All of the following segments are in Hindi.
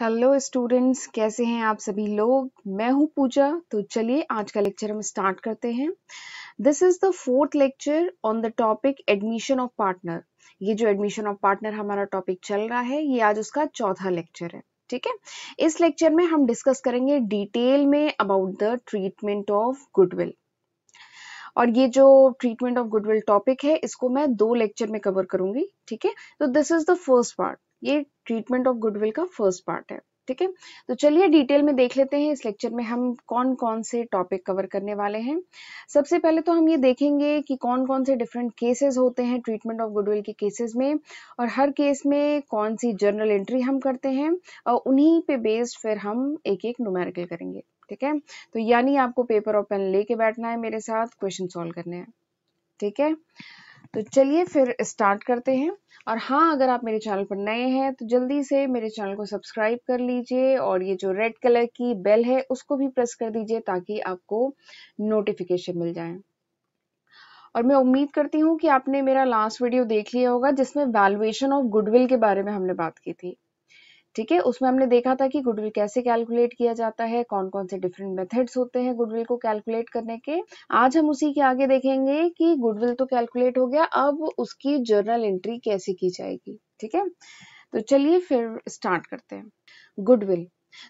हेलो स्टूडेंट्स कैसे हैं आप सभी लोग मैं हूं पूजा तो चलिए आज का लेक्चर हम स्टार्ट करते हैं this is the fourth lecture on the topic admission of partner ये जो एडमिशन ऑफ पार्टनर हमारा टॉपिक चल रहा है ये आज उसका चौथा लेक्चर है ठीक है इस लेक्चर में हम डिस्कस करेंगे डिटेल में about the treatment of goodwill और ये जो ट्रीटमेंट ऑफ गुडविल टॉपिक है इसको मैं दो लेक्चर में कवर करूंगी ठीक है तो this is the first part ये ट्रीटमेंट ऑफ गुडविल का फर्स्ट पार्ट है ठीक है तो चलिए डिटेल में देख लेते हैं इस लेक्चर में हम कौन कौन से टॉपिक कवर करने वाले हैं सबसे पहले तो हम ये देखेंगे कि कौन कौन से डिफरेंट केसेस होते हैं ट्रीटमेंट ऑफ गुडविल के केसेस में और हर केस में कौन सी जर्नल एंट्री हम करते हैं और उन्हीं पे बेस्ड फिर हम एक एक नोमेरिकल करेंगे ठीक है तो यानी आपको पेपर और पेन लेके बैठना है मेरे साथ क्वेश्चन सॉल्व करने हैं ठीक है तो चलिए फिर स्टार्ट करते हैं और हाँ अगर आप मेरे चैनल पर नए हैं तो जल्दी से मेरे चैनल को सब्सक्राइब कर लीजिए और ये जो रेड कलर की बेल है उसको भी प्रेस कर दीजिए ताकि आपको नोटिफिकेशन मिल जाए और मैं उम्मीद करती हूँ कि आपने मेरा लास्ट वीडियो देख लिया होगा जिसमें वैल्यूएशन ऑफ गुडविल के बारे में हमने बात की थी ठीक है उसमें हमने देखा था कि गुडविल कैसे कैलकुलेट किया जाता है कौन कौन से डिफरेंट मेथड्स होते हैं गुडविल को कैलकुलेट करने के आज हम उसी के आगे देखेंगे कि गुडविल तो कैलकुलेट हो गया अब उसकी जर्नल एंट्री कैसे की जाएगी ठीक है तो चलिए फिर स्टार्ट करते हैं गुडविल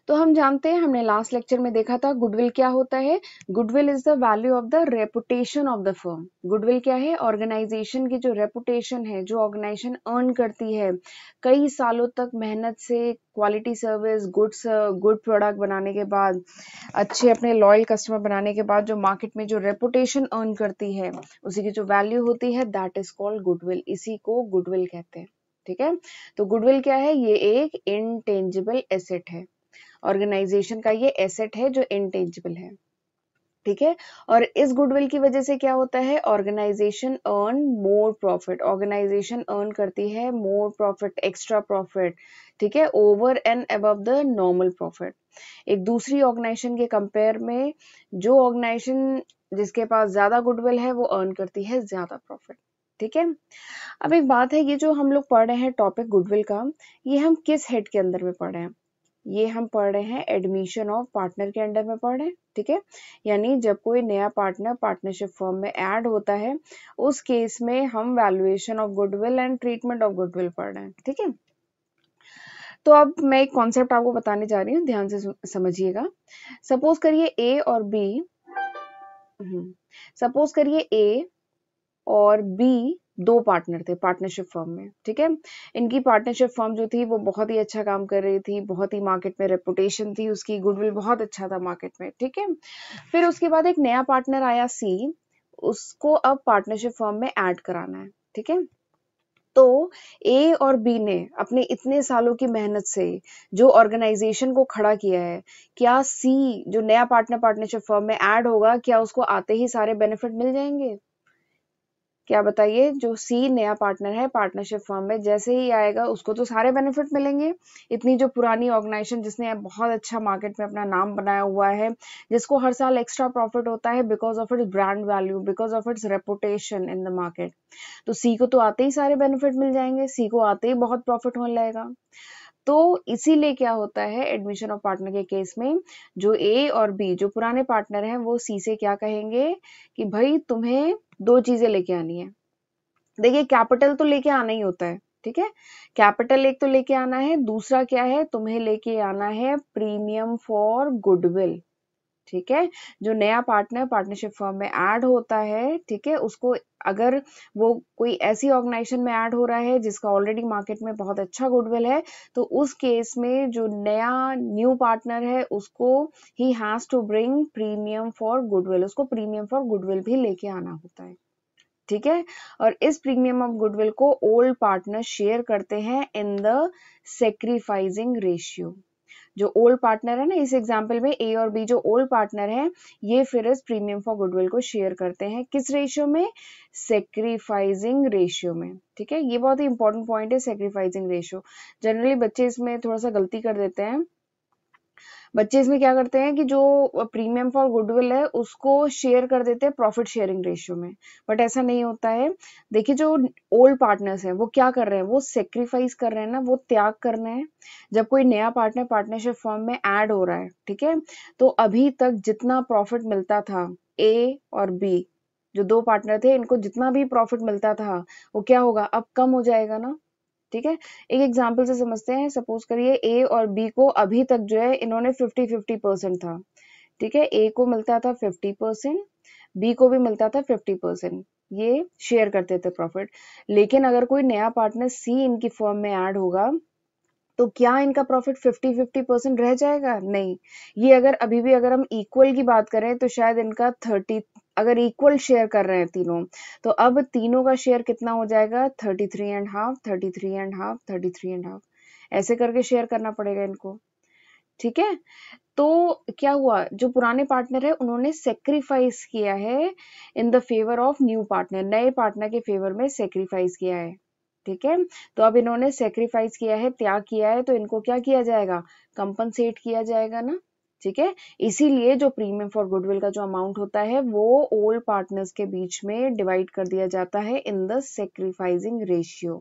तो हम जानते हैं हमने लास्ट लेक्चर में देखा था गुडविल क्या होता है goodwill is the value of the reputation of the firm goodwill क्या है ऑर्गेनाइजेशन की जो रेपुटेशन है जो ऑर्गेनाइजेशन अर्न करती है कई सालों तक मेहनत से quality service goods good product बनाने के बाद अच्छे अपने लॉयल कस्टमर बनाने के बाद जो मार्केट में जो रेपुटेशन अर्न करती है उसी की जो वैल्यू होती है दैट इज कॉल्ड गुडविल इसी को गुडविल कहते हैं ठीक है तो गुडविल क्या है ये एक इनटेंजिबल एसेट है ऑर्गेनाइजेशन का ये एसेट है जो इंटेंजिबल है ठीक है और इस गुडविल की वजह से क्या होता है organization earn more profit organization earn करती है मोर प्रॉफिट एक्स्ट्रा प्रॉफिट ठीक है over and above the normal profit एक दूसरी ऑर्गेनाइजेशन के कंपेयर में जो ऑर्गेनाइजेशन जिसके पास ज्यादा गुडविल है वो अर्न करती है ज्यादा प्रॉफिट ठीक है अब एक बात है ये जो हम लोग पढ़ रहे हैं टॉपिक गुडविल का ये हम किस हेड के अंदर में पढ़ रहे हैं ये हम पढ़ रहे हैं एडमिशन ऑफ पार्टनर के अंडर में पढ़ रहे हैं ठीक है यानी जब कोई नया पार्टनर पार्टनरशिप फॉर्म में ऐड होता है उस केस में हम valuation of goodwill and treatment of goodwill पढ़ रहे हैं ठीक है तो अब मैं एक कॉन्सेप्ट आपको बताने जा रही हूँ ध्यान से समझिएगा सपोज करिए ए और बी सपोज हम्म, करिए ए और बी दो पार्टनर थे पार्टनरशिप फर्म में ठीक है इनकी पार्टनरशिप फर्म जो थी वो बहुत ही अच्छा काम कर रही थी बहुत ही मार्केट में रेपुटेशन थी उसकी गुडविल बहुत अच्छा था मार्केट में ठीक है फिर उसके बाद एक नया पार्टनर आया सी उसको अब पार्टनरशिप फर्म में ऐड कराना है ठीक है तो ए और बी ने अपने इतने सालों की मेहनत से जो ऑर्गेनाइजेशन को खड़ा किया है क्या सी जो नया पार्टनर पार्टनरशिप फर्म में ऐड होगा क्या उसको आते ही सारे बेनिफिट मिल जाएंगे क्या बताइए जो सी नया पार्टनर है पार्टनरशिप फॉर्म में जैसे ही आएगा उसको तो सारे बेनिफिट मिलेंगे इतनी जो पुरानी ऑर्गेनाइजेशन जिसने बहुत अच्छा मार्केट में अपना नाम बनाया हुआ है जिसको हर साल एक्स्ट्रा प्रॉफिट होता है because of its brand value because of its reputation in the market तो सी को तो आते ही सारे बेनिफिट मिल जाएंगे सी को आते ही बहुत प्रॉफिट होने लगेगा तो इसीलिए क्या होता है एडमिशन ऑफ पार्टनर के केस में जो ए और बी जो पुराने पार्टनर हैं वो सी से क्या कहेंगे कि भाई तुम्हें दो चीजें लेके आनी है देखिए कैपिटल तो लेके आना ही होता है ठीक है कैपिटल एक तो लेके आना है दूसरा क्या है तुम्हें लेके आना है प्रीमियम फॉर गुडविल ठीक है जो नया पार्टनर पार्टनरशिप फॉर्म में ऐड होता है ठीक है उसको अगर वो कोई ऐसी ऑर्गेनाइजेशन में ऐड हो रहा है जिसका ऑलरेडी मार्केट में बहुत अच्छा गुडविल है तो उस केस में जो नया न्यू पार्टनर है उसको ही has to bring premium for goodwill उसको प्रीमियम फॉर गुडविल भी लेके आना होता है ठीक है और इस प्रीमियम ऑफ गुडविल को ओल्ड पार्टनर शेयर करते हैं इन द सेक्रीफाइजिंग रेशियो जो ओल्ड पार्टनर है ना इस एग्जाम्पल में ए और बी जो ओल्ड पार्टनर है ये फिर इस प्रीमियम फॉर गुडविल को शेयर करते हैं किस रेशियो में सेक्रीफाइजिंग रेशियो में ठीक है ये बहुत ही इंपॉर्टेंट पॉइंट है सेक्रीफाइजिंग रेशियो जनरली बच्चे इसमें थोड़ा सा गलती कर देते हैं बच्चे इसमें क्या करते हैं कि जो प्रीमियम फॉर गुडविल है उसको शेयर कर देते हैं प्रॉफिट शेयरिंग रेशियो में बट ऐसा नहीं होता है देखिए जो ओल्ड पार्टनर्स हैं वो क्या कर रहे हैं वो सेक्रीफाइस कर रहे हैं ना वो त्याग कर रहे हैं जब कोई नया पार्टनर पार्टनरशिप फॉर्म में एड हो रहा है ठीक है तो अभी तक जितना प्रॉफिट मिलता था ए और बी जो दो पार्टनर थे इनको जितना भी प्रॉफिट मिलता था वो क्या होगा अब कम हो जाएगा ना ठीक है एक एग्जाम्पल से समझते हैं सपोज करिए ए और बी को अभी तक जो है इन्होंने फिफ्टी फिफ्टी परसेंट था ठीक है ए को मिलता था फिफ्टी परसेंट बी को भी मिलता था फिफ्टी परसेंट ये शेयर करते थे प्रॉफिट लेकिन अगर कोई नया पार्टनर सी इनकी फॉर्म में ऐड होगा तो क्या इनका प्रॉफिट 50 50 परसेंट रह जाएगा नहीं ये अगर अभी भी अगर हम इक्वल की बात करें तो शायद इनका 30 अगर इक्वल शेयर कर रहे हैं तीनों तो अब तीनों का शेयर कितना हो जाएगा thirty three and half thirty three and half thirty three and half ऐसे करके शेयर करना पड़ेगा इनको ठीक है तो क्या हुआ जो पुराने पार्टनर है उन्होंने सेक्रीफाइस किया है in the favour of new partner नए पार्टनर के फेवर में सेक्रीफाइस किया है ठीक है तो अब इन्होंने सेक्रीफाइस किया है त्याग किया है तो इनको क्या किया जाएगा कंपनसेट किया जाएगा ना ठीक है इसीलिए जो प्रीमियम फॉर गुडविल का जो अमाउंट होता है वो ओल्ड पार्टनर्स के बीच में डिवाइड कर दिया जाता है इन द सेक्रीफाइजिंग रेशियो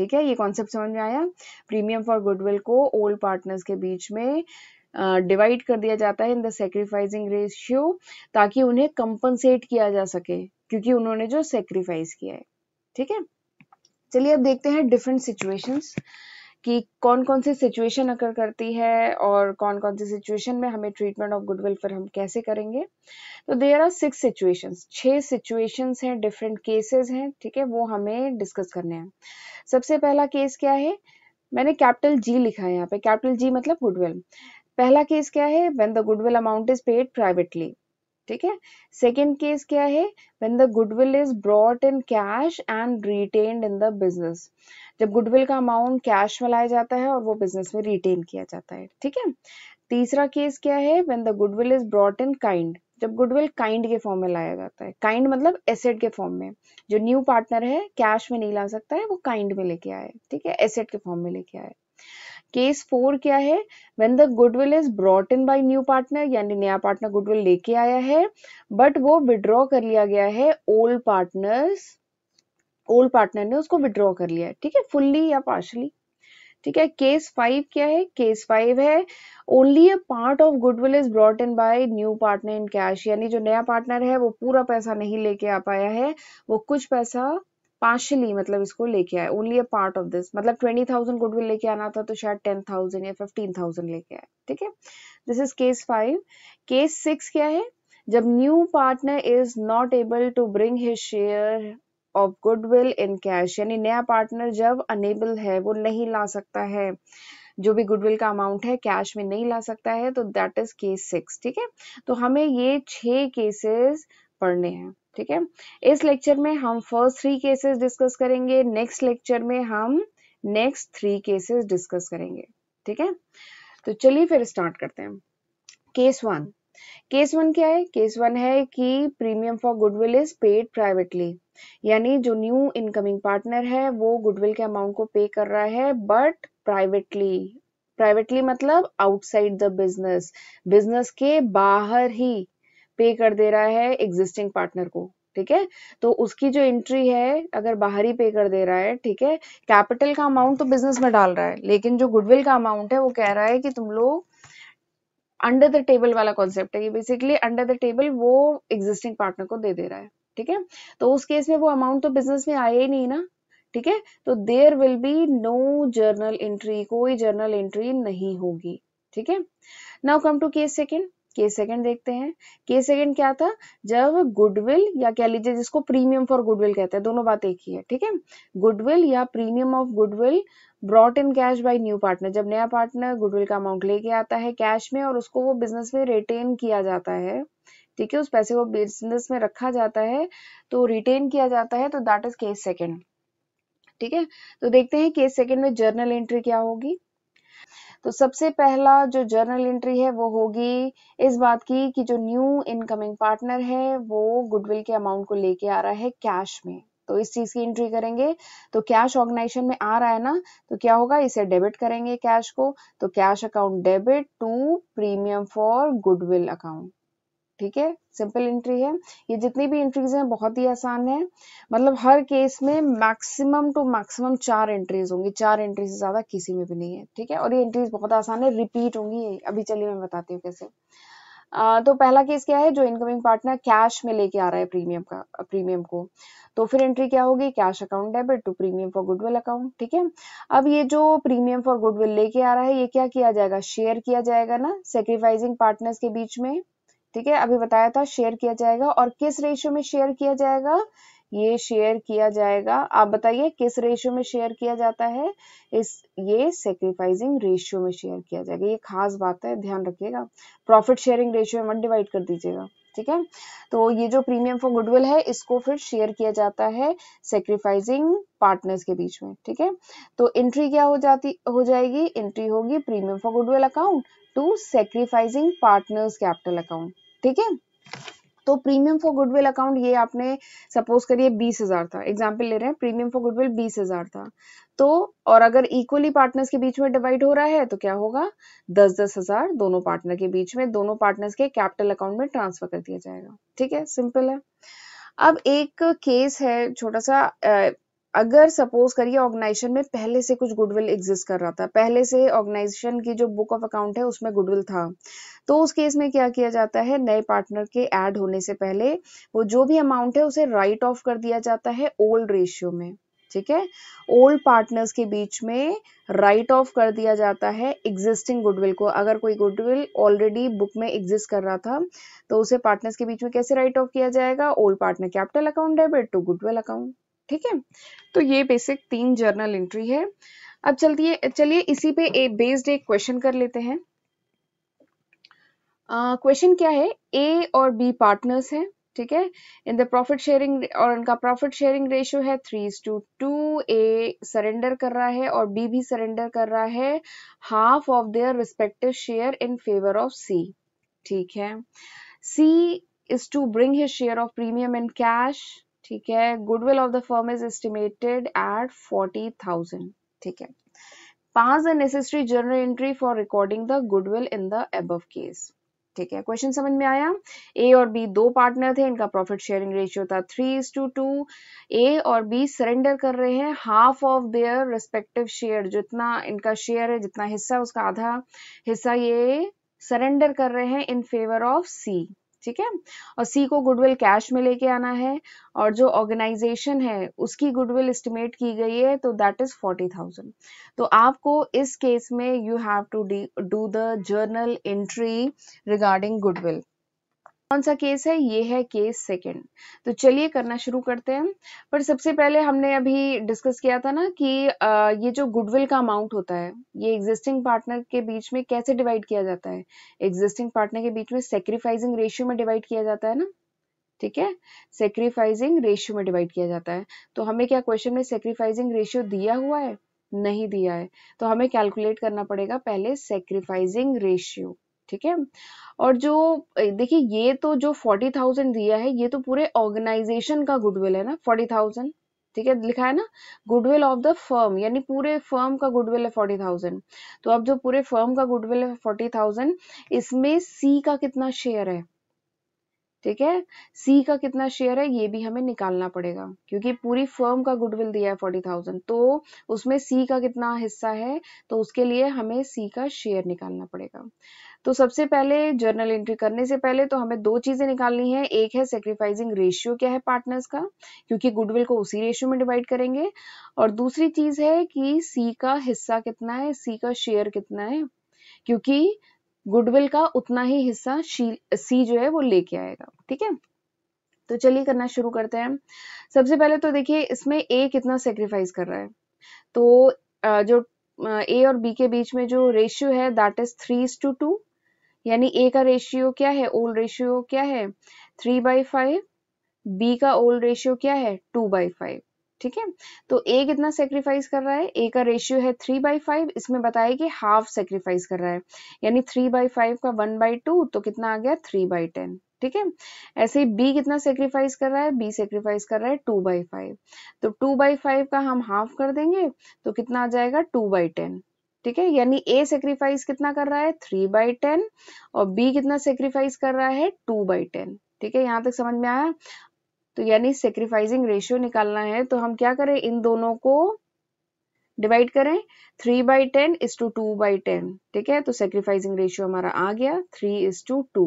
ठीक है ये कॉन्सेप्ट समझ में आया प्रीमियम फॉर गुडविल को ओल्ड पार्टनर्स के बीच में डिवाइड uh, कर दिया जाता है इन द सेक्रीफाइजिंग रेशियो ताकि उन्हें कंपनसेट किया जा सके क्योंकि उन्होंने जो सेक्रीफाइस किया है ठीक है चलिए अब देखते हैं डिफरेंट सिचुएशंस कि कौन कौन सी सिचुएशन अकर करती है और कौन कौन सी सिचुएशन में हमें ट्रीटमेंट ऑफ गुड वेलफेयर हम कैसे करेंगे तो देर आर सिक्स सिचुएशंस छह सिचुएशंस हैं डिफरेंट केसेस हैं ठीक है वो हमें डिस्कस करने हैं सबसे पहला केस क्या है मैंने कैपिटल जी लिखा है यहाँ पे कैपिटल जी मतलब गुडविल पहला केस क्या है when the goodwill amount is paid privately ठीक है सेकेंड केस क्या है when the goodwill is brought in cash and retained in the business जब गुडविल का अमाउंट कैश में लाया जाता है और वो बिजनेस में रिटेन किया जाता है ठीक है तीसरा केस क्या है when the goodwill is brought in kind जब गुडविल काइंड के फॉर्म में लाया जाता है काइंड मतलब एसेट के फॉर्म में जो न्यू पार्टनर है कैश में नहीं ला सकता है वो काइंड में लेके आए ठीक है एसेट के फॉर्म में लेके आए केस फोर क्या है when the goodwill is brought in by new partner यानी नया पार्टनर गुडविल लेके आया है बट वो विड्रॉ कर लिया गया है ओल्ड पार्टनर्स ओल्ड पार्टनर ने उसको विड्रॉ कर लिया है ठीक है फुल्ली या पार्शली ठीक है केस फाइव क्या है केस फाइव है only a part of goodwill is brought in by new partner in cash यानी जो नया पार्टनर है वो पूरा पैसा नहीं लेके आ पाया है वो कुछ पैसा पार्शली मतलब इसको लेके आए only a part of this मतलब ट्वेंटी थाउजेंड गुडविल लेके आना था तो शायद टेन थाउजेंड या फिफ्टीन थाउजेंड लेके आए ठीक है this is case five case six क्या है जब new partner is not able to bring his share of goodwill in cash यानी नया पार्टनर जब अनेबल है वो नहीं ला सकता है जो भी गुडविल का अमाउंट है कैश में नहीं ला सकता है तो दैट इज केस सिक्स ठीक है तो हमें ये छह केसेस पढ़ने हैं ठीक है इस लेक्चर में हम फर्स्ट थ्री केसेस डिस्कस करेंगे नेक्स्ट लेक्चर में हम नेक्स्ट थ्री केसेस डिस्कस करेंगे ठीक है तो चलिए फिर स्टार्ट करते हैं केस वन केस वन क्या है केस वन है कि premium for goodwill is paid privately यानी जो न्यू इनकमिंग पार्टनर है वो गुडविल के अमाउंट को पे कर रहा है बट प्राइवेटली प्राइवेटली मतलब आउटसाइड द बिजनेस बिजनेस के बाहर ही पे कर दे रहा है एग्जिस्टिंग पार्टनर को ठीक है तो उसकी जो एंट्री है अगर बाहर ही पे कर दे रहा है ठीक है कैपिटल का अमाउंट तो बिजनेस में डाल रहा है लेकिन जो गुडविल का अमाउंट है वो कह रहा है कि तुम लोग अंडर द टेबल वाला कॉन्सेप्ट है ये बेसिकली अंडर द टेबल वो एग्जिस्टिंग पार्टनर को दे दे रहा है ठीक है तो उस केस में वो अमाउंट तो बिजनेस में आया ही नहीं ना ठीक है तो there will be no journal entry कोई जर्नल एंट्री नहीं होगी ठीक है now come to case second के सेकंड देखते हैं के सेकेंड क्या था जब गुडविल या कह लीजिए जिसको प्रीमियम फॉर गुडविल कहते हैं दोनों बात एक ही है ठीक है गुडविल या premium of goodwill brought in cash by new partner जब नया पार्टनर गुडविल का अमाउंट लेके आता है कैश में और उसको वो बिजनेस में रिटेन किया जाता है ठीक है उस पैसे को बिजनेस में रखा जाता है तो रिटेन किया जाता है तो दैट इज केस सेकेंड ठीक है तो देखते हैं केस सेकेंड में जर्नल एंट्री क्या होगी तो सबसे पहला जो जर्नल एंट्री है वो होगी इस बात की कि जो न्यू इनकमिंग पार्टनर है वो गुडविल के अमाउंट को लेके आ रहा है कैश में तो इस चीज की एंट्री करेंगे तो कैश ऑर्गेनाइजेशन में आ रहा है ना तो क्या होगा इसे डेबिट करेंगे कैश को तो cash account debit to premium for goodwill account ठीक है सिंपल एंट्री है ये जितनी भी एंट्रीज हैं बहुत ही आसान है मतलब हर केस में मैक्सिमम टू मैक्सिमम चार एंट्रीज होंगी चार एंट्री से ज्यादा किसी में भी नहीं है ठीक है और ये एंट्रीज बहुत आसान है रिपीट होंगी अभी चलिए मैं बताती हूँ कैसे आ, तो पहला केस क्या है जो इनकमिंग पार्टनर कैश में लेके आ रहा है प्रीमियम का प्रीमियम को तो फिर एंट्री क्या होगी cash account debit to premium for goodwill account ठीक है अब ये जो प्रीमियम फॉर गुडविल लेके आ रहा है ये क्या किया जाएगा शेयर किया जाएगा ना सेक्रीफाइसिंग पार्टनर्स के बीच में ठीक है अभी बताया था शेयर किया जाएगा और किस रेशियो में शेयर किया जाएगा ये शेयर किया जाएगा आप बताइए किस रेशियो में शेयर किया जाता है इस ये सेक्रीफाइजिंग रेशियो में शेयर किया जाएगा ये खास बात है ध्यान रखिएगा प्रॉफिट शेयरिंग रेशियो में डिवाइड कर दीजिएगा ठीक है तो ये जो प्रीमियम फॉर गुडविल है इसको फिर शेयर किया जाता है सेक्रीफाइजिंग पार्टनर्स के बीच में ठीक है तो एंट्री क्या हो जाती हो जाएगी एंट्री होगी premium for goodwill account to sacrificing partners capital account ठीक है तो प्रीमियम फॉर गुडविल अकाउंट ये आपने सपोज करिए बीस हजार था एग्जाम्पल ले रहे हैं प्रीमियम फॉर गुडविल बीस हजार था तो और अगर इक्वली पार्टनर्स के बीच में डिवाइड हो रहा है तो क्या होगा दस दस हजार दोनों पार्टनर के बीच में दोनों पार्टनर्स के कैपिटल अकाउंट में ट्रांसफर कर दिया जाएगा ठीक है सिंपल है अब एक केस है छोटा सा अगर सपोज करिए ऑर्गेनाइजेशन में पहले से कुछ गुडविल एग्जिस्ट कर रहा था पहले से ऑर्गेनाइजेशन की जो बुक ऑफ अकाउंट है उसमें गुडविल था तो उस केस में क्या किया जाता है नए पार्टनर के ऐड होने से पहले वो जो भी अमाउंट है उसे राइट ऑफ कर दिया जाता है ओल्ड रेशियो में ठीक है ओल्ड पार्टनर्स के बीच में राइट ऑफ कर दिया जाता है एग्जिस्टिंग गुडविल को अगर कोई गुडविल ऑलरेडी बुक में एग्जिस्ट कर रहा था तो उसे पार्टनर्स के बीच में कैसे राइट ऑफ किया जाएगा old partner capital account debit to goodwill account ठीक है तो ये बेसिक तीन जर्नल एंट्री है अब चलती है चलिए इसी पे ए बेस्ड एक क्वेश्चन कर लेते हैं क्वेश्चन uh, क्या है ए और बी पार्टनर्स हैं ठीक है इन द प्रॉफिट शेयरिंग और इनका प्रॉफिट शेयरिंग रेशियो है three is to two A surrender कर रहा है और बी भी सरेंडर कर रहा है half of their respective share in favour of C ठीक है C is to bring his share of premium in cash ठीक है goodwill of the firm is estimated at forty thousand ठीक है pass the necessary journal entry for recording the goodwill in the above case ठीक है क्वेश्चन समझ में आया ए और बी दो पार्टनर थे इनका प्रॉफिट शेयरिंग रेशियो था three is to two A और बी सरेंडर कर रहे हैं half of their respective share जितना इनका शेयर है जितना हिस्सा उसका आधा हिस्सा ये सरेंडर कर रहे हैं इन फेवर ऑफ सी ठीक है और सी को गुडविल कैश में लेके आना है और जो ऑर्गेनाइजेशन है उसकी गुडविल एस्टिमेट की गई है तो दैट इज फोर्टी थाउजेंड तो आपको इस केस में you have to do the journal entry regarding goodwill कौन सा केस है ये है केस सेकंड तो चलिए करना शुरू करते हैं पर सबसे पहले हमने अभी डिस्कस किया था ना कि ये जो गुडविल का अमाउंट होता है ये एग्जिस्टिंग पार्टनर के बीच में कैसे डिवाइड किया जाता है एग्जिस्टिंग पार्टनर के बीच में सेक्रीफाइजिंग रेशियो में डिवाइड किया जाता है ना ठीक है सेक्रीफाइजिंग रेशियो में डिवाइड किया जाता है तो हमें क्या क्वेश्चन में सेक्रीफाइजिंग रेशियो दिया हुआ है नहीं दिया है तो हमें कैलकुलेट करना पड़ेगा पहले सेक्रीफाइजिंग रेशियो ठीक है और जो देखिए ये तो जो फोर्टी थाउजेंड दिया है ये तो पूरे ऑर्गेनाइजेशन का गुडविल है ना फोर्टी थाउजेंड ठीक है लिखा है ना गुडविल ऑफ द फर्म यानी पूरे फर्म का गुडविल है फोर्टी थाउजेंड तो अब जो पूरे फर्म का गुडविल है फोर्टी थाउजेंड इसमें सी का कितना शेयर है ठीक है सी का कितना शेयर है ये भी हमें निकालना पड़ेगा क्योंकि पूरी फर्म का गुडविल दिया है फोर्टी थाउजेंड तो उसमें सी का कितना हिस्सा है तो उसके लिए हमें सी का शेयर निकालना पड़ेगा तो सबसे पहले जर्नल एंट्री करने से पहले तो हमें दो चीजें निकालनी है एक है सेक्रीफाइसिंग रेशियो क्या है पार्टनर्स का क्योंकि गुडविल को उसी रेशियो में डिवाइड करेंगे और दूसरी चीज है कि सी का हिस्सा कितना है सी का शेयर कितना है क्योंकि गुडविल का उतना ही हिस्सा सी जो है वो लेके आएगा ठीक है तो चलिए करना शुरू करते हैं सबसे पहले तो देखिए इसमें ए कितना सेक्रीफाइस कर रहा है तो जो ए और बी के बीच में जो रेशियो है that is three to two यानी ए का रेशियो क्या है ओल्ड रेशियो क्या है थ्री बाई फाइव बी का ओल्ड रेशियो क्या है टू बाई फाइव ठीक है तो ए कितना सेक्रीफाइस कर रहा है ए का रेशियो है थ्री बाई फाइव इसमें बताया कि हाफ सेक्रीफाइस कर रहा है यानी थ्री बाई फाइव का वन बाई टू तो कितना आ गया थ्री बाई टेन ठीक है ऐसे ही बी कितना सेक्रीफाइस कर रहा है बी सेक्रीफाइस कर रहा है टू बाई फाइव तो टू बाई फाइव का हम हाफ कर देंगे तो कितना आ जाएगा टू बाई टेन ठीक है यानी ए सेक्रीफाइस कितना कर रहा है थ्री बाई टेन और बी कितना सेक्रीफाइस कर रहा है टू बाई टेन ठीक है यहाँ तक समझ में आया तो यानी सेक्रीफाइसिंग रेशियो निकालना है तो हम क्या करें इन दोनों को डिवाइड करें three by ten is to two by ten ठीक है तो सेक्रीफाइसिंग रेशियो हमारा आ गया थ्री इज टू टू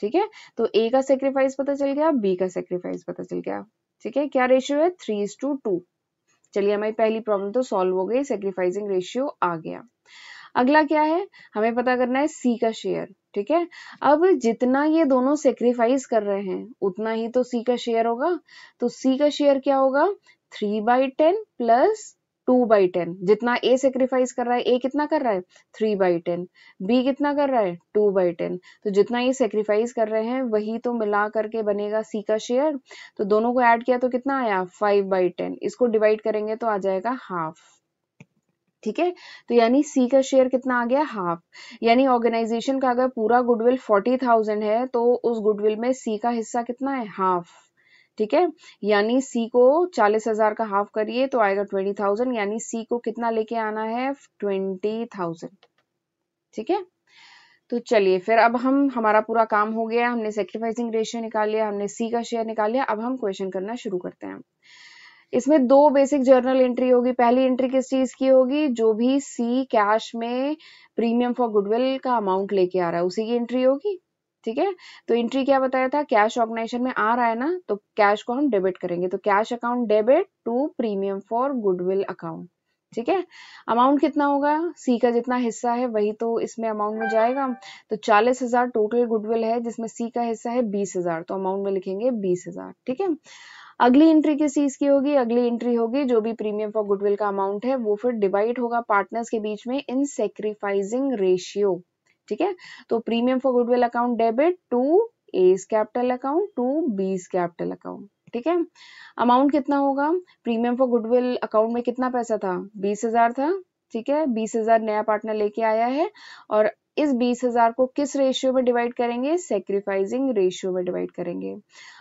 ठीक है तो ए का सेक्रीफाइस पता चल गया बी का सेक्रीफाइस पता चल गया ठीक है क्या रेशियो है थ्री इज टू टू चलिए हमारी पहली प्रॉब्लम तो सॉल्व हो गई सेक्रीफाइसिंग रेशियो आ गया अगला क्या है हमें पता करना है सी का शेयर ठीक है अब जितना ये दोनों सेक्रीफाइस कर रहे हैं उतना ही तो सी का शेयर होगा तो सी का शेयर क्या होगा three by ten plus two by ten जितना ए सेक्रीफाइस कर रहा है ए कितना कर रहा है थ्री बाई टेन बी कितना कर रहा है टू बाई टेन तो जितना ये सेक्रीफाइस कर रहे हैं वही तो मिला करके बनेगा सी का शेयर तो दोनों को ऐड किया तो कितना आया फाइव बाई टेन इसको डिवाइड करेंगे तो आ जाएगा हाफ ठीक है तो यानी सी का शेयर कितना आ गया हाफ यानी ऑर्गेनाइजेशन का अगर पूरा गुडविल फोर्टी थाउजेंड है तो उस गुडविल में सी का हिस्सा कितना है हाफ ठीक है यानी सी को चालीस हजार का हाफ करिए तो आएगा ट्वेंटी थाउजेंड यानी सी को कितना लेके आना है ट्वेंटी थाउजेंड ठीक है तो चलिए फिर अब हम हमारा पूरा काम हो गया हमने सेक्रीफाइसिंग रेशियो निकाल लिया हमने सी का शेयर निकाल लिया अब हम क्वेश्चन करना शुरू करते हैं इसमें दो बेसिक जर्नल एंट्री होगी पहली एंट्री किस चीज की होगी जो भी सी कैश में प्रीमियम फॉर गुडविल का अमाउंट लेके आ रहा है उसी की एंट्री होगी ठीक है तो एंट्री क्या बताया था कैश ऑर्गेनाइजेशन में आ रहा है ना तो कैश को हम डेबिट करेंगे तो cash account debit to premium for goodwill account ठीक है अमाउंट कितना होगा सी का जितना हिस्सा है वही तो इसमें अमाउंट में जाएगा तो चालीस हजार टोटल गुडविल है जिसमें सी का हिस्सा है बीस हजार तो अमाउंट में लिखेंगे बीस हजार ठीक है अगली एंट्री किस चीज की होगी अगली एंट्री होगी जो भी प्रीमियम फॉर गुडविल का अमाउंट है वो फिर डिवाइड होगा पार्टनर्स के बीच में इन सेक्रीफाइजिंग रेशियो ठीक है तो premium for goodwill account debit to A's capital account to B's capital account ठीक है अमाउंट कितना होगा प्रीमियम फॉर गुडविल अकाउंट में कितना पैसा था बीस हजार था ठीक है बीस हजार नया पार्टनर लेके आया है और इस बीस हजार को किस रेशियो में डिवाइड करेंगे सेक्रीफाइजिंग रेशियो में डिवाइड करेंगे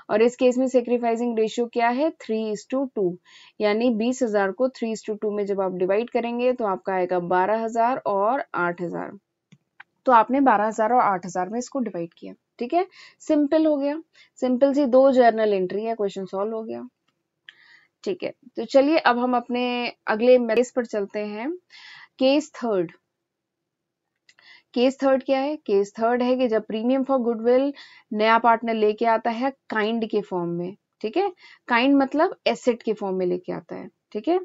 और इस केस में सेक्रीफाइजिंग रेशियो क्या है थ्री इज टू टू यानी बीस हजार को थ्री इज टू टू में जब आप डिवाइड करेंगे तो आपका आएगा बारह हजार और आठ हजार तो आपने 12000 और 8000 में इसको डिवाइड किया ठीक है सिंपल हो गया सिंपल सी दो जर्नल एंट्री है क्वेश्चन सॉल्व हो गया ठीक है तो चलिए अब हम अपने अगले केस पर चलते हैं केस थर्ड केस थर्ड क्या है केस थर्ड है कि जब प्रीमियम फॉर गुडविल नया पार्टनर लेके आता है काइंड के फॉर्म में ठीक है काइंड मतलब एसेट के फॉर्म में लेके आता है ठीक है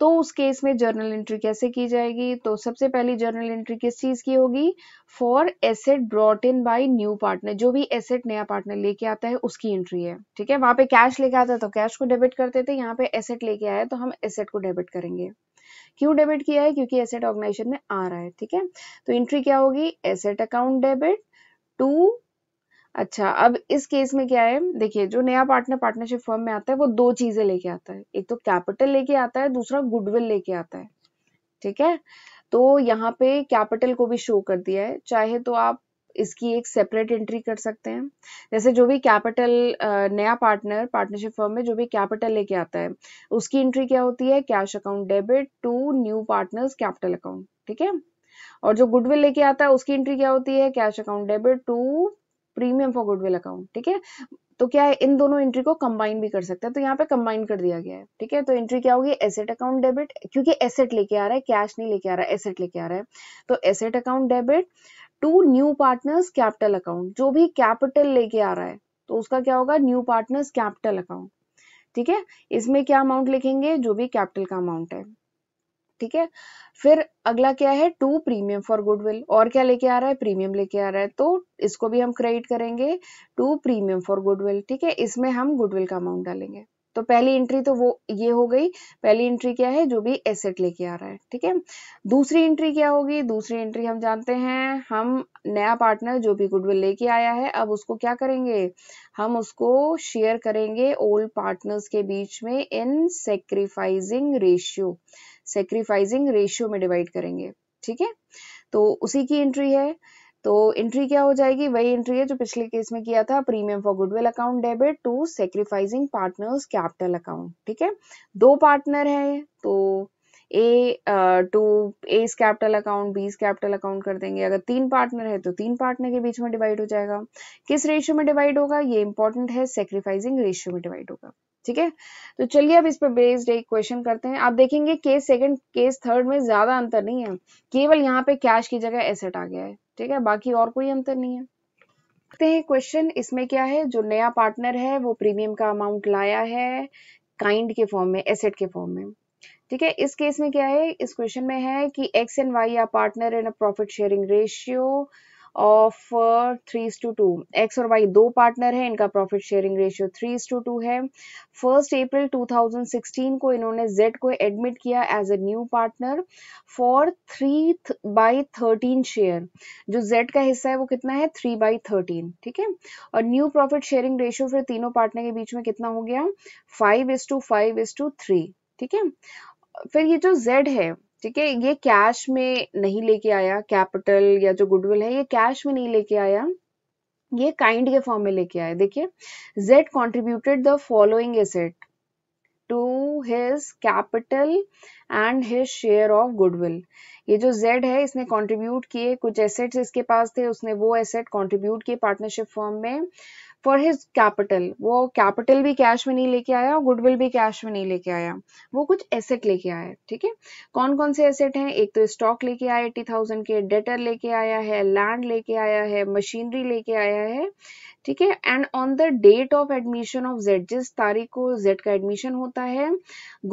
तो उस केस में जर्नल एंट्री कैसे की जाएगी तो सबसे पहली जर्नल एंट्री किस चीज की होगी for asset brought in by new partner जो भी एसेट नया पार्टनर लेके आता है उसकी एंट्री है ठीक है वहां पे कैश लेके आता है तो कैश को डेबिट करते थे यहाँ पे एसेट लेके आया तो हम एसेट को डेबिट करेंगे क्यों डेबिट किया है क्योंकि एसेट ऑर्गेनाइजेशन में आ रहा है ठीक है तो एंट्री क्या होगी एसेट अकाउंट डेबिट टू अच्छा अब इस केस में क्या है देखिए जो नया पार्टनर पार्टनरशिप फर्म में आता है वो दो चीजें लेके आता है एक तो कैपिटल लेके आता है दूसरा गुडविल लेके आता है ठीक है तो यहाँ पे कैपिटल को भी शो कर दिया है चाहे तो आप इसकी एक सेपरेट एंट्री कर सकते हैं जैसे जो भी कैपिटल नया पार्टनर पार्टनरशिप फर्म में जो भी कैपिटल लेके आता है उसकी एंट्री क्या होती है cash account debit to new partners capital account ठीक है और जो गुडविल लेके आता है उसकी एंट्री क्या होती है cash account debit to premium for goodwill account ठीक है तो क्या है इन दोनों एंट्री को कंबाइन भी कर सकते हैं तो यहाँ पे कंबाइन कर दिया गया है ठीक है तो एंट्री क्या होगी एसेट अकाउंट डेबिट क्योंकि एसेट लेके आ रहा है कैश नहीं लेके आ रहा है एसेट लेके आ रहा है तो asset account debit to new partners capital account जो भी कैपिटल लेके आ रहा है तो उसका क्या होगा न्यू पार्टनर्स कैपिटल अकाउंट ठीक है इसमें क्या अमाउंट लिखेंगे जो भी कैपिटल का अमाउंट है ठीक है फिर अगला क्या है टू प्रीमियम फॉर गुडविल और क्या लेके आ रहा है प्रीमियम लेके आ रहा है तो इसको भी हम क्रेडिट करेंगे टू प्रीमियम फॉर गुडविल ठीक है इसमें हम गुडविल का अमाउंट डालेंगे तो पहली एंट्री तो वो ये हो गई पहली एंट्री क्या है जो भी एसेट लेके आ रहा है ठीक है दूसरी एंट्री क्या होगी दूसरी एंट्री हम जानते हैं हम नया पार्टनर जो भी गुडविल लेके आया है अब उसको क्या करेंगे हम उसको शेयर करेंगे ओल्ड पार्टनर्स के बीच में इन सेक्रीफाइजिंग रेशियो सेक्रीफाइजिंग रेशियो में डिवाइड करेंगे ठीक है तो उसी की एंट्री है तो एंट्री क्या हो जाएगी वही एंट्री है जो पिछले केस में किया था premium for goodwill account debit to sacrificing partners capital account ठीक है दो पार्टनर है तो A to A capital account B's capital account कर देंगे अगर तीन पार्टनर है तो तीन पार्टनर के बीच में डिवाइड हो जाएगा किस रेशियो में डिवाइड होगा ये इंपॉर्टेंट है सेक्रीफाइसिंग रेशियो में डिवाइड होगा ठीक है तो चलिए अब इस पर बेस्ड एक क्वेश्चन करते हैं आप देखेंगे केस सेकंड केस थर्ड में ज्यादा अंतर नहीं है केवल यहाँ पे कैश की जगह एसेट आ गया है ठीक है बाकी और कोई अंतर नहीं है देखते हैं क्वेश्चन इसमें क्या है जो नया पार्टनर है वो प्रीमियम का अमाउंट लाया है काइंड के फॉर्म में एसेट के फॉर्म में ठीक है इस केस में क्या है इस क्वेश्चन में है कि X and Y are partner in a profit sharing ratio of three to two X और वाई दो पार्टनर है इनका profit sharing ratio three to two है फर्स्ट अप्रैल 2016 को इन्होंने जेड को एडमिट किया as a new partner for three by thirteen share जो जेड का हिस्सा है वो कितना है थ्री बाई थर्टीन ठीक है और न्यू प्रॉफिट शेयरिंग रेशियो फिर तीनों पार्टनर के बीच में कितना हो गया five is to five is to three ठीक है फिर ये जो जेड है ठीक है ये कैश में नहीं लेके आया कैपिटल या जो गुडविल है ये कैश में नहीं लेके आया ये काइंड के फॉर्म में लेके आया देखिए Z contributed the following asset to his capital and his share of goodwill ये जो जेड है इसने कंट्रीब्यूट किए कुछ एसेट्स इसके पास थे उसने वो एसेट कंट्रीब्यूट किए पार्टनरशिप फॉर्म में फॉर हिज कैपिटल वो कैपिटल भी कैश में नहीं लेके आया और गुडविल भी कैश में नहीं लेके आया वो कुछ एसेट लेके आया ठीक है कौन कौन से एसेट हैं एक तो स्टॉक लेके आया एट्टी थाउजेंड के डेटर लेके आया है लैंड लेके आया है मशीनरी लेके आया है ठीक है and on the date of admission of Z जिस तारीख को जेड का एडमिशन होता है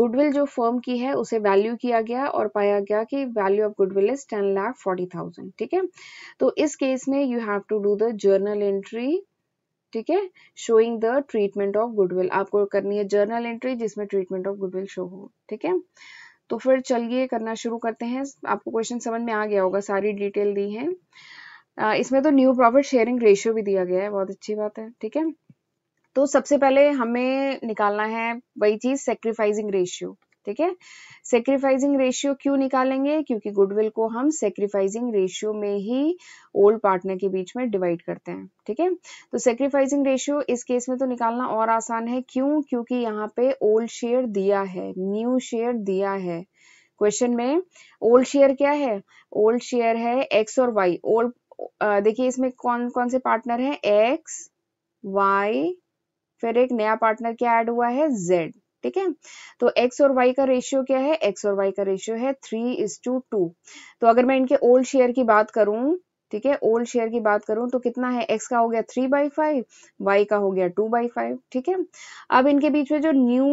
गुडविल जो फर्म की है उसे वैल्यू किया गया और पाया गया कि value of goodwill is ten lakh forty thousand ठीक है तो इस केस में you have to do the journal entry ठीक है showing the treatment of goodwill आपको करनी है जर्नल एंट्री जिसमें ट्रीटमेंट ऑफ गुडविल शो हो ठीक है तो फिर चलिए करना शुरू करते हैं आपको क्वेश्चन समझ में आ गया होगा सारी डिटेल दी है इसमें तो न्यू प्रॉफिट शेयरिंग रेशियो भी दिया गया है बहुत अच्छी बात है ठीक है तो सबसे पहले हमें निकालना है वही चीज सेक्रीफाइसिंग रेशियो ठीक है सेक्रीफाइजिंग रेशियो क्यों निकालेंगे क्योंकि गुडविल को हम सेक्रीफाइजिंग रेशियो में ही ओल्ड पार्टनर के बीच में डिवाइड करते हैं ठीक है तो सेक्रीफाइजिंग रेशियो इस केस में तो निकालना और आसान है क्यों क्योंकि यहाँ पे ओल्ड शेयर दिया है न्यू शेयर दिया है क्वेश्चन में ओल्ड शेयर क्या है ओल्ड शेयर है एक्स और वाई ओल्ड देखिए इसमें कौन कौन से पार्टनर है एक्स वाई फिर एक नया पार्टनर क्या ऐड हुआ है जेड ठीक है तो x और y का रेशियो क्या है x और y का रेशियो है थ्री इज टू टू तो अगर मैं इनके ओल्ड शेयर की बात करूं ठीक है ओल्ड शेयर की बात करूं तो कितना है एक्स का हो गया थ्री बाई फाइव वाई का हो गया टू बाई फाइव ठीक है अब इनके बीच में जो न्यू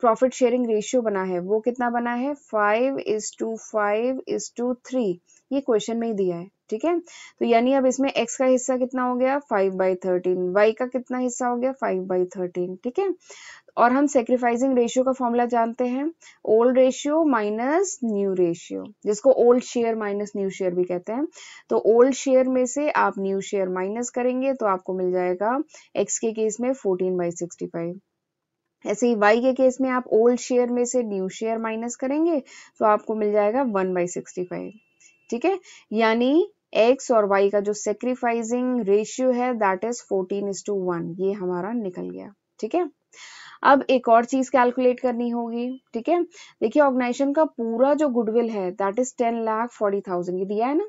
प्रॉफिट शेयरिंग रेशियो बना है वो कितना बना है five is to five is to three ये क्वेश्चन में ही दिया है ठीक है तो यानी अब इसमें x का हिस्सा कितना हो गया फाइव बाई थर्टीन वाई का कितना हिस्सा हो गया फाइव बाई थर्टीन ठीक है और हम सेक्रीफाइसिंग रेशियो का फॉर्मूला जानते हैं old ratio minus new ratio जिसको old share minus new share भी कहते हैं तो ओल्ड शेयर में से आप न्यू शेयर माइनस करेंगे तो आपको मिल जाएगा एक्स के केस में फोर्टीन बाई सिक्सटी फाइव ऐसे ही वाई के केस में आप ओल्ड शेयर में से न्यू शेयर माइनस करेंगे तो आपको मिल जाएगा वन बाई सिक्सटी फाइव ठीक है यानी एक्स और वाई का जो सेक्रीफाइसिंग रेशियो है that is fourteen is to one ये हमारा निकल गया ठीक है अब एक और चीज कैलकुलेट करनी होगी ठीक है देखिए ऑर्गेनाइजेशन का पूरा जो गुडविल है that is ten lakh forty thousand ये दिया है ना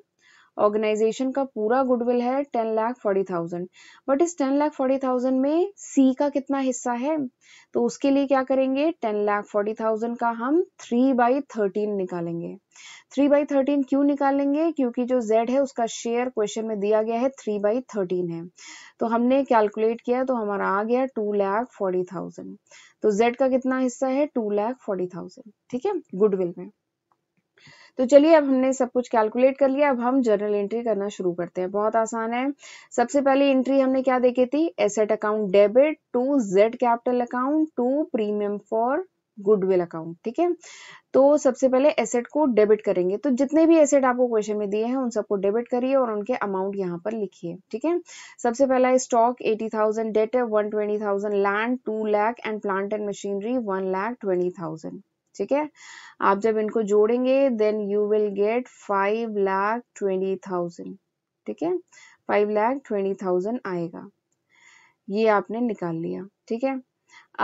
ऑर्गेनाइजेशन का पूरा गुडविल है ten lakh forty thousand but इस टेन लाख फोर्टी थाउजेंड में सी का कितना हिस्सा है तो उसके लिए क्या करेंगे टेन लाख फोर्टी थाउजेंड का हम थ्री बाई थर्टीन निकालेंगे थ्री बाई थर्टीन क्यों निकालेंगे क्योंकि जो जेड है उसका शेयर क्वेश्चन में दिया गया है थ्री बाई थर्टीन है तो हमने कैलकुलेट किया तो हमारा आ गया टू लाख फोर्टी थाउजेंड तो जेड का कितना हिस्सा है टू लाख फोर्टी थाउजेंड ठीक है गुडविल में तो चलिए अब हमने सब कुछ कैलकुलेट कर लिया अब हम जर्नल एंट्री करना शुरू करते हैं बहुत आसान है सबसे पहले एंट्री हमने क्या देखी थी asset account debit to Z capital account to premium for goodwill account ठीक है तो सबसे पहले एसेट को डेबिट करेंगे तो जितने भी एसेट आपको क्वेश्चन में दिए हैं उन सबको डेबिट करिए और उनके अमाउंट यहाँ पर लिखिए ठीक है सबसे पहला stock eighty thousand debt one twenty thousand land two lakh and plant and machinery one lakh twenty thousand ठीक है आप जब इनको जोड़ेंगे then you will get five lakh twenty thousand ठीक है फाइव लाख ट्वेंटी थाउजेंड आएगा ये आपने निकाल लिया ठीक है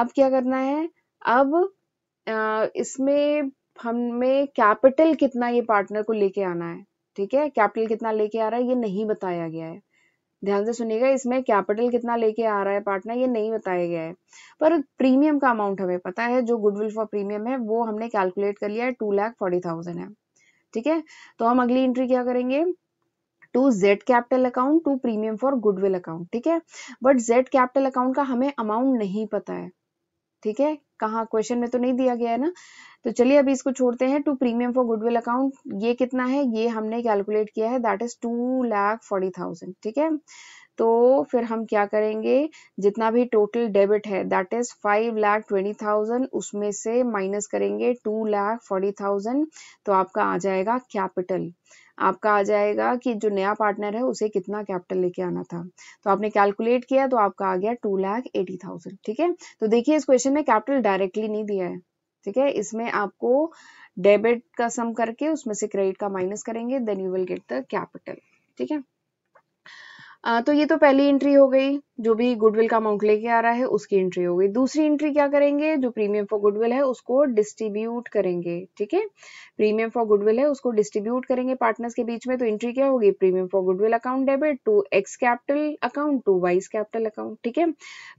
अब क्या करना है अब इसमें हमें कैपिटल कितना ये पार्टनर को लेके आना है ठीक है कैपिटल कितना लेके आ रहा है ये नहीं बताया गया है ध्यान से सुनिएगा इसमें कैपिटल कितना लेके आ रहा है पार्टनर ये नहीं बताया गया है पर प्रीमियम का अमाउंट हमें पता है जो गुडविल फॉर प्रीमियम है वो हमने कैलकुलेट कर लिया है टू लैख फोर्टी थाउजेंड है ठीक है तो हम अगली एंट्री क्या करेंगे to Z capital account to premium for goodwill account ठीक है बट जेड कैपिटल अकाउंट का हमें अमाउंट नहीं पता है ठीक है कहा क्वेश्चन में तो नहीं दिया गया है ना तो चलिए अभी इसको छोड़ते हैं to premium for goodwill account ये कितना है ये हमने कैलकुलेट किया है that is two lakh forty thousand ठीक है तो फिर हम क्या करेंगे जितना भी टोटल डेबिट है that is five lakh twenty thousand उसमें से माइनस करेंगे टू लाख फोर्टी थाउजेंड तो आपका आ जाएगा कैपिटल आपका आ जाएगा कि जो नया पार्टनर है उसे कितना कैपिटल लेके आना था तो आपने कैलकुलेट किया तो आपका आ गया टू लाख एटी थाउजेंड ठीक है तो देखिए इस क्वेश्चन में कैपिटल डायरेक्टली नहीं दिया है ठीक है इसमें आपको डेबिट का सम करके उसमें से क्रेडिट का माइनस करेंगे then you will get the capital ठीक है आ, तो ये तो पहली एंट्री हो गई जो भी गुडविल का अमाउंट लेके आ रहा है उसकी एंट्री हो गई दूसरी एंट्री क्या करेंगे जो प्रीमियम फॉर गुडविल है उसको डिस्ट्रीब्यूट करेंगे ठीक है प्रीमियम फॉर गुडविल है उसको डिस्ट्रीब्यूट करेंगे पार्टनर्स के बीच में तो एंट्री क्या होगी premium for goodwill account debit to X capital account to Y's capital account ठीक है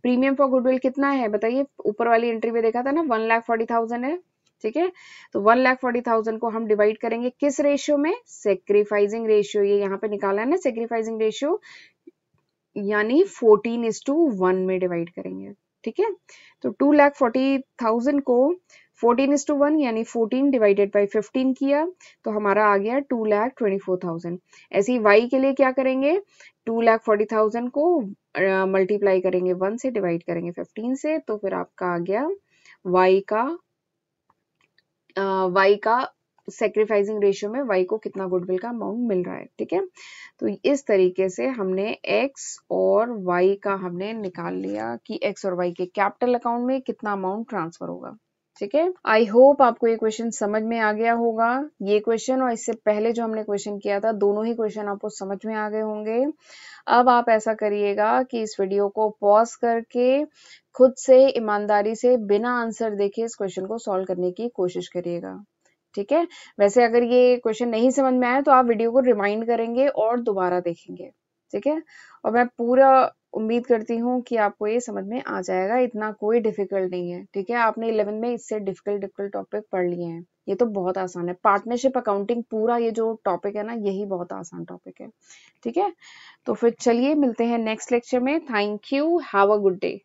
प्रीमियम फॉर गुडविल कितना है बताइए ऊपर वाली एंट्री में देखा था ना वन लाख फोर्टी थाउजेंड है ठीक है तो वन लाख फोर्टी थाउजेंड को हम डिवाइड करेंगे किस रेशियो में सेक्रीफाइजिंग रेशियो ये यहाँ पे निकाला है ना सेक्रीफाइजिंग रेशियो यानी फोर्टीन इज टू वन में डिवाइड करेंगे ठीक है तो टू लैख फोर्टी थाउजेंड को फोर्टीन इज टू वन यानी फोर्टीन डिवाइडेड बाई फिफ्टीन किया तो हमारा आ गया two lakh twenty four thousand ऐसे वाई के लिए क्या करेंगे टू लैख फोर्टी थाउजेंड को मल्टीप्लाई uh, करेंगे वन से डिवाइड करेंगे फिफ्टीन से तो फिर आपका आ गया वाई का वाई uh, का सेक्रीफाइसिंग रेशियो में वाई को कितना गुडविल का अमाउंट मिल रहा है ठीक है तो इस तरीके से हमने एक्स और वाई का हमने निकाल लिया कि एक्स और वाई के कैपिटल अकाउंट में कितना अमाउंट ट्रांसफर होगा ठीक है आई होप आपको ये क्वेश्चन समझ में आ गया होगा ये क्वेश्चन और इससे पहले जो हमने क्वेश्चन किया था दोनों ही क्वेश्चन आपको समझ में आ गए होंगे अब आप ऐसा करिएगा कि इस वीडियो को पॉज करके खुद से ईमानदारी से बिना आंसर देखे इस क्वेश्चन को सॉल्व करने की कोशिश करिएगा ठीक है वैसे अगर ये क्वेश्चन नहीं समझ में आया तो आप वीडियो को रिमाइंड करेंगे और दोबारा देखेंगे ठीक है और मैं पूरा उम्मीद करती हूँ कि आपको ये समझ में आ जाएगा इतना कोई डिफिकल्ट नहीं है ठीक है आपने इलेवन में इससे डिफिकल्ट डिफिकल्ट टॉपिक पढ़ लिए हैं ये तो बहुत आसान है पार्टनरशिप अकाउंटिंग पूरा ये जो टॉपिक है ना यही बहुत आसान टॉपिक है ठीक है तो फिर चलिए मिलते हैं नेक्स्ट लेक्चर में thank you have a good day